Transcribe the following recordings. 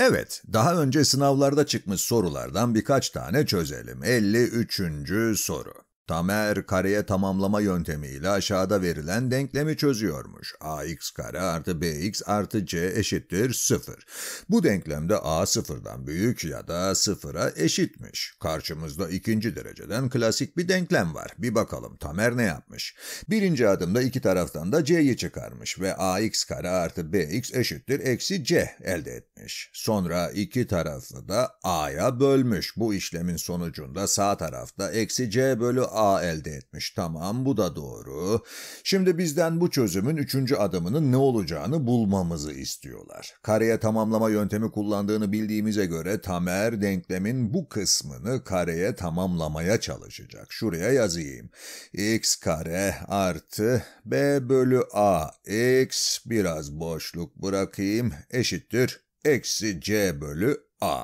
Evet, daha önce sınavlarda çıkmış sorulardan birkaç tane çözelim. 53. soru. Tamer kareye tamamlama yöntemiyle aşağıda verilen denklemi çözüyormuş. ax kare artı bx artı c eşittir 0. Bu denklemde a sıfırdan büyük ya da sıfıra eşitmiş. Karşımızda ikinci dereceden klasik bir denklem var. Bir bakalım Tamer ne yapmış? Birinci adımda iki taraftan da c'yi çıkarmış ve ax kare artı bx eşittir eksi c elde etmiş. Sonra iki tarafı da a'ya bölmüş. Bu işlemin sonucunda sağ tarafta eksi c bölü a A elde etmiş. Tamam bu da doğru. Şimdi bizden bu çözümün üçüncü adımının ne olacağını bulmamızı istiyorlar. Kareye tamamlama yöntemi kullandığını bildiğimize göre Tamer denklemin bu kısmını kareye tamamlamaya çalışacak. Şuraya yazayım. x kare artı b bölü a x biraz boşluk bırakayım eşittir eksi c bölü A.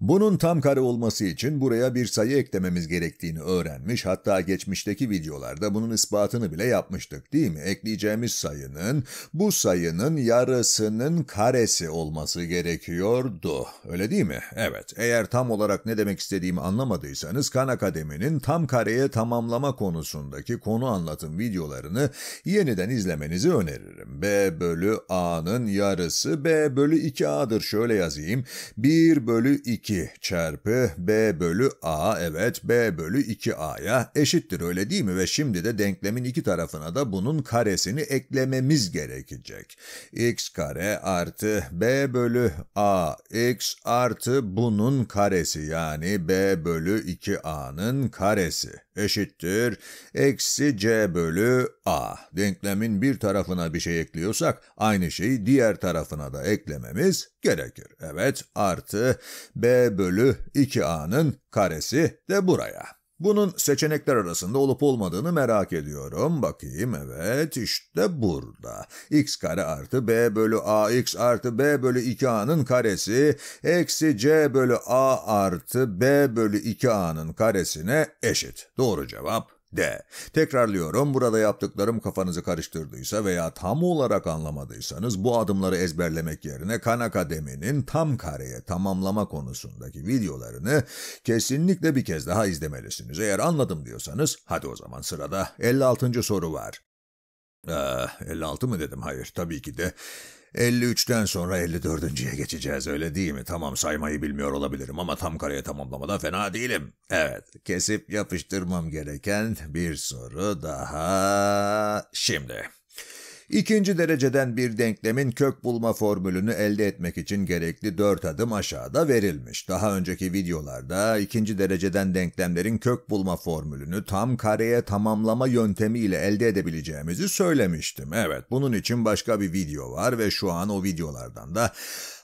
Bunun tam kare olması için buraya bir sayı eklememiz gerektiğini öğrenmiş hatta geçmişteki videolarda bunun ispatını bile yapmıştık değil mi? Ekleyeceğimiz sayının bu sayının yarısının karesi olması gerekiyordu. Öyle değil mi? Evet. Eğer tam olarak ne demek istediğimi anlamadıysanız Kan Akademi'nin tam kareye tamamlama konusundaki konu anlatım videolarını yeniden izlemenizi öneririm. B bölü A'nın yarısı B bölü 2A'dır. Şöyle yazayım. 1 1 bölü 2 çarpı b bölü a, evet b bölü 2a'ya eşittir öyle değil mi? Ve şimdi de denklemin iki tarafına da bunun karesini eklememiz gerekecek. x kare artı b bölü a x artı bunun karesi yani b bölü 2a'nın karesi eşittir eksi c bölü a. Denklemin bir tarafına bir şey ekliyorsak aynı şeyi diğer tarafına da eklememiz gerekir. Evet artı b bölü 2a'nın karesi de buraya. Bunun seçenekler arasında olup olmadığını merak ediyorum. Bakayım evet işte burada. x kare artı b bölü a x artı b bölü 2a'nın karesi eksi c bölü a artı b bölü 2a'nın karesine eşit. Doğru cevap de. Tekrarlıyorum burada yaptıklarım kafanızı karıştırdıysa veya tam olarak anlamadıysanız bu adımları ezberlemek yerine Kan Akademi'nin tam kareye tamamlama konusundaki videolarını kesinlikle bir kez daha izlemelisiniz. Eğer anladım diyorsanız hadi o zaman sırada 56. soru var. Ee, eh, 56 mı dedim? Hayır tabii ki de. 53'ten sonra 54.ye geçeceğiz öyle değil mi? Tamam saymayı bilmiyor olabilirim ama tam kareye tamamlamada fena değilim. Evet kesip yapıştırmam gereken bir soru daha şimdi. İkinci dereceden bir denklemin kök bulma formülünü elde etmek için gerekli dört adım aşağıda verilmiş. Daha önceki videolarda ikinci dereceden denklemlerin kök bulma formülünü tam kareye tamamlama yöntemiyle elde edebileceğimizi söylemiştim. Evet, bunun için başka bir video var ve şu an o videolardan da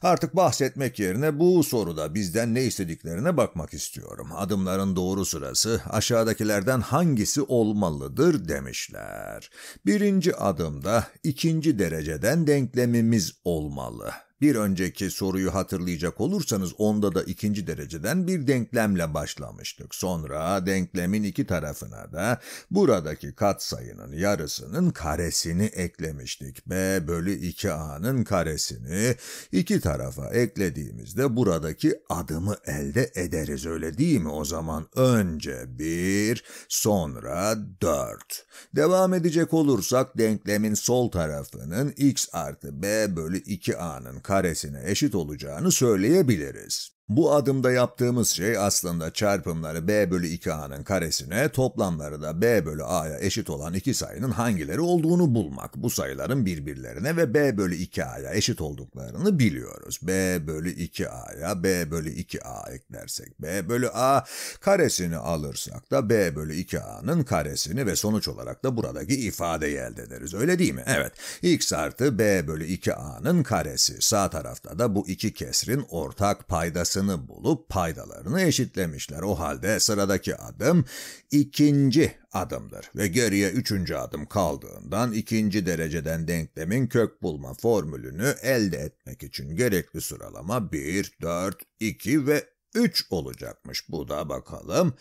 artık bahsetmek yerine bu soruda bizden ne istediklerine bakmak istiyorum. Adımların doğru sırası aşağıdakilerden hangisi olmalıdır demişler. Birinci adımda ikinci dereceden denklemimiz olmalı. Bir önceki soruyu hatırlayacak olursanız onda da ikinci dereceden bir denklemle başlamıştık. Sonra denklemin iki tarafına da buradaki katsayının yarısının karesini eklemiştik. B bölü 2a'nın karesini iki tarafa eklediğimizde buradaki adımı elde ederiz öyle değil mi? O zaman önce 1 sonra 4. Devam edecek olursak denklemin sol tarafının x artı b bölü 2a'nın karesine eşit olacağını söyleyebiliriz. Bu adımda yaptığımız şey aslında çarpımları b bölü 2a'nın karesine, toplamları da b bölü a'ya eşit olan iki sayının hangileri olduğunu bulmak. Bu sayıların birbirlerine ve b bölü 2a'ya eşit olduklarını biliyoruz. b bölü 2a'ya b bölü 2a eklersek b bölü a, karesini alırsak da b bölü 2a'nın karesini ve sonuç olarak da buradaki ifadeyi elde ederiz. Öyle değil mi? Evet. x artı b bölü 2a'nın karesi. Sağ tarafta da bu iki kesrin ortak paydası noktasını bulup paydalarını eşitlemişler. O halde sıradaki adım ikinci adımdır ve geriye üçüncü adım kaldığından ikinci dereceden denklemin kök bulma formülünü elde etmek için gerekli sıralama 1, 4, 2 ve 3 olacakmış. Bu da bakalım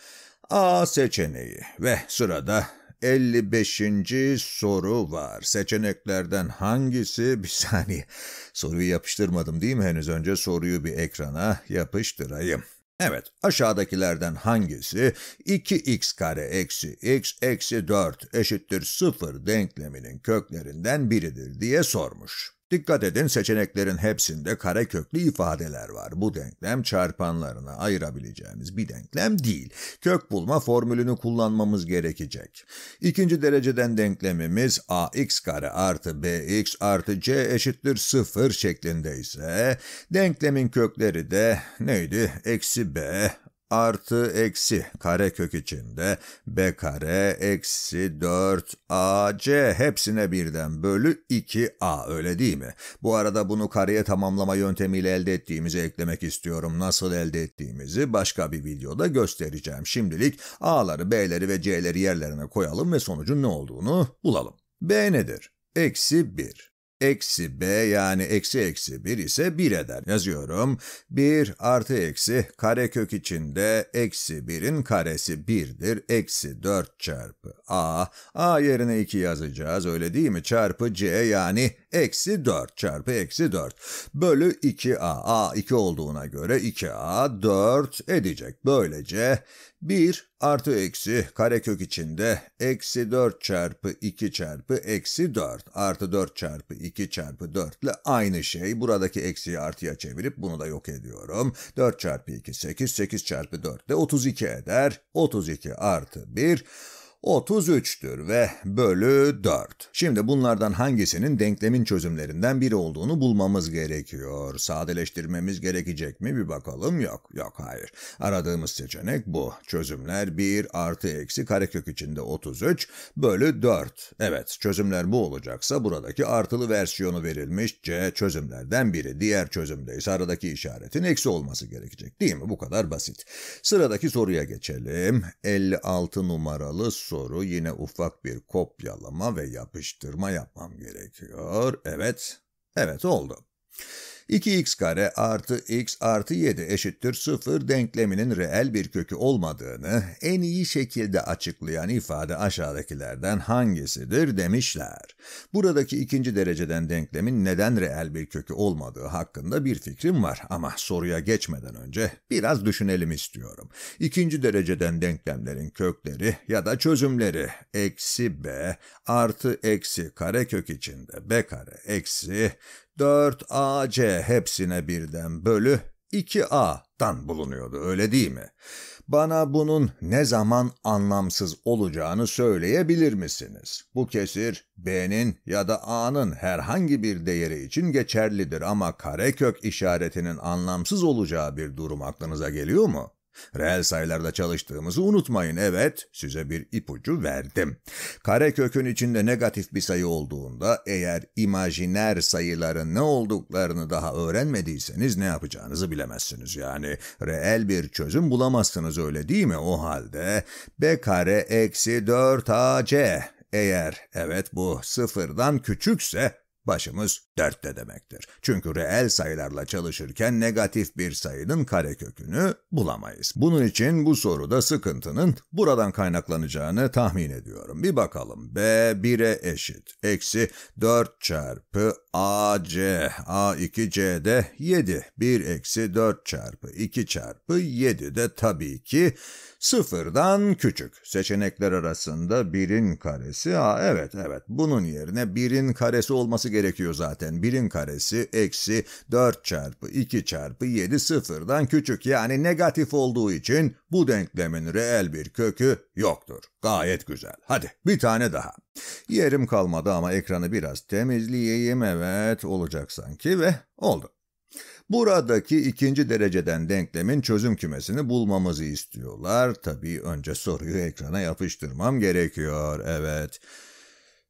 A seçeneği ve sırada 55. soru var. Seçeneklerden hangisi? Bir saniye. Soruyu yapıştırmadım değil mi henüz önce? Soruyu bir ekrana yapıştırayım. Evet, aşağıdakilerden hangisi 2x kare eksi x eksi 4 eşittir 0 denkleminin köklerinden biridir diye sormuş. Dikkat edin seçeneklerin hepsinde kare köklü ifadeler var. Bu denklem çarpanlarına ayırabileceğimiz bir denklem değil. Kök bulma formülünü kullanmamız gerekecek. İkinci dereceden denklemimiz ax kare artı bx artı c eşittir 0 şeklinde ise denklemin kökleri de neydi? Eksi b artı eksi karekök içinde b kare eksi 4 ac hepsine birden bölü 2a öyle değil mi? Bu arada bunu kareye tamamlama yöntemiyle elde ettiğimizi eklemek istiyorum. Nasıl elde ettiğimizi başka bir videoda göstereceğim. Şimdilik a'ları, b'leri ve c'leri yerlerine koyalım ve sonucun ne olduğunu bulalım. b nedir? Eksi 1. Eksi b yani eksi eksi 1 ise 1 eder. Yazıyorum. 1 artı eksi karekök içinde eksi 1'in karesi 1'dir. Eksi 4 çarpı a. a yerine 2 yazacağız öyle değil mi? Çarpı c yani eksi 4 çarpı eksi 4. Bölü 2a. a 2 olduğuna göre 2a 4 edecek. Böylece 1 artı eksi karekök içinde eksi 4 çarpı 2 çarpı eksi 4 artı 4 çarpı 2 çarpı 4 ile aynı şey. Buradaki eksiyi artıya çevirip bunu da yok ediyorum. 4 çarpı 2 8, 8 çarpı 4 de 32 eder. 32 artı 1. 33'tür ve bölü 4. Şimdi bunlardan hangisinin denklemin çözümlerinden biri olduğunu bulmamız gerekiyor. Sadeleştirmemiz gerekecek mi bir bakalım. Yok, yok hayır. Aradığımız seçenek bu. Çözümler 1 artı eksi karekök içinde 33 bölü 4. Evet, çözümler bu olacaksa buradaki artılı versiyonu verilmiş C çözümlerden biri. Diğer çözümde ise aradaki işaretin eksi olması gerekecek değil mi? Bu kadar basit. Sıradaki soruya geçelim. 56 numaralı soru soru yine ufak bir kopyalama ve yapıştırma yapmam gerekiyor. Evet, evet oldu. 2x kare artı x artı 7 eşittir 0 denkleminin reel bir kökü olmadığını en iyi şekilde açıklayan ifade aşağıdakilerden hangisidir demişler. Buradaki ikinci dereceden denklemin neden reel bir kökü olmadığı hakkında bir fikrim var ama soruya geçmeden önce biraz düşünelim istiyorum. İkinci dereceden denklemlerin kökleri ya da çözümleri eksi b artı eksi karekök içinde b kare eksi 4AC hepsine birden bölü 2A'dan bulunuyordu öyle değil mi? Bana bunun ne zaman anlamsız olacağını söyleyebilir misiniz? Bu kesir B'nin ya da A'nın herhangi bir değeri için geçerlidir ama karekök işaretinin anlamsız olacağı bir durum aklınıza geliyor mu? Reel sayılarda çalıştığımızı unutmayın. Evet, size bir ipucu verdim. Kare kökün içinde negatif bir sayı olduğunda eğer imajiner sayıların ne olduklarını daha öğrenmediyseniz ne yapacağınızı bilemezsiniz. Yani reel bir çözüm bulamazsınız öyle değil mi? O halde b kare eksi 4ac eğer evet bu sıfırdan küçükse Başımız dertte demektir. Çünkü reel sayılarla çalışırken negatif bir sayının karekökünü bulamayız. Bunun için bu soruda sıkıntının buradan kaynaklanacağını tahmin ediyorum. Bir bakalım. B 1'e eşit. Eksi 4 çarpı a c A2C'de 7. 1 eksi 4 çarpı 2 çarpı 7 de tabii ki sıfırdan küçük. Seçenekler arasında 1'in karesi. Aa, evet evet bunun yerine 1'in karesi olması gerekiyor zaten. 1'in karesi eksi 4 çarpı 2 çarpı 7 sıfırdan küçük yani negatif olduğu için bu denklemin reel bir kökü yoktur. Gayet güzel. Hadi bir tane daha. Yerim kalmadı ama ekranı biraz temizleyeyim. Evet olacak sanki ve oldu. Buradaki ikinci dereceden denklemin çözüm kümesini bulmamızı istiyorlar. Tabii önce soruyu ekrana yapıştırmam gerekiyor. Evet.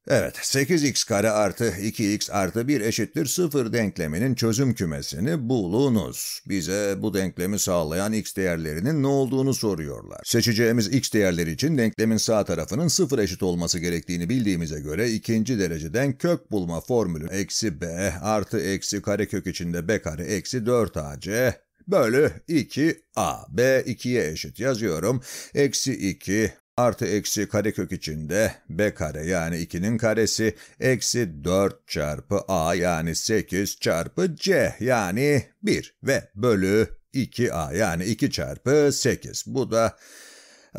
Evet, 8x kare artı 2x artı 1 eşittir 0 denkleminin çözüm kümesini bulunuz. Bize bu denklemi sağlayan x değerlerinin ne olduğunu soruyorlar. Seçeceğimiz x değerleri için denklemin sağ tarafının 0 eşit olması gerektiğini bildiğimize göre ikinci dereceden kök bulma formülü eksi b artı eksi karekök içinde b kare eksi 4ac bölü 2a. b 2'ye eşit yazıyorum. Eksi 2 Artı eksi karekök içinde b kare yani 2'nin karesi eksi 4 çarpı a yani 8 çarpı c yani 1 ve bölü 2a yani 2 çarpı 8. Bu da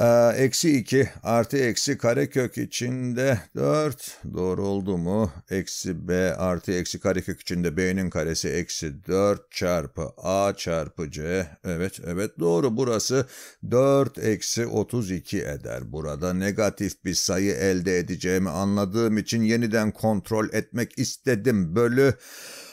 ee, eksi 2 artı eksi karekök içinde 4 doğru oldu mu? Eksi b artı eksi karekök içinde b'nin karesi eksi 4 çarpı a çarpı c. Evet evet doğru burası 4 eksi 32 eder. Burada negatif bir sayı elde edeceğimi anladığım için yeniden kontrol etmek istedim. Bölü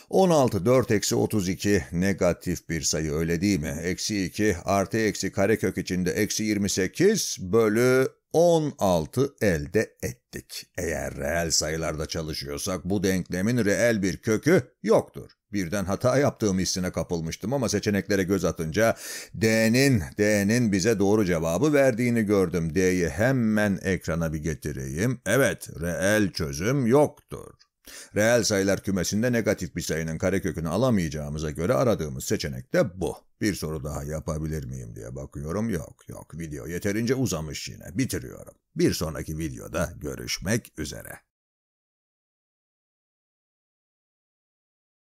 16 4 eksi 32 negatif bir sayı öyle değil mi? Eksi 2 artı eksi karekök içinde eksi 28 bölü 16 elde ettik. Eğer reel sayılarda çalışıyorsak bu denklemin reel bir kökü yoktur. Birden hata yaptığım hissine kapılmıştım ama seçeneklere göz atınca D'nin, D'nin bize doğru cevabı verdiğini gördüm. D'yi hemen ekrana bir getireyim. Evet, reel çözüm yoktur. Reel sayılar kümesinde negatif bir sayının karekökünü alamayacağımıza göre aradığımız seçenek de bu. Bir soru daha yapabilir miyim diye bakıyorum. Yok yok video yeterince uzamış yine bitiriyorum. Bir sonraki videoda görüşmek üzere.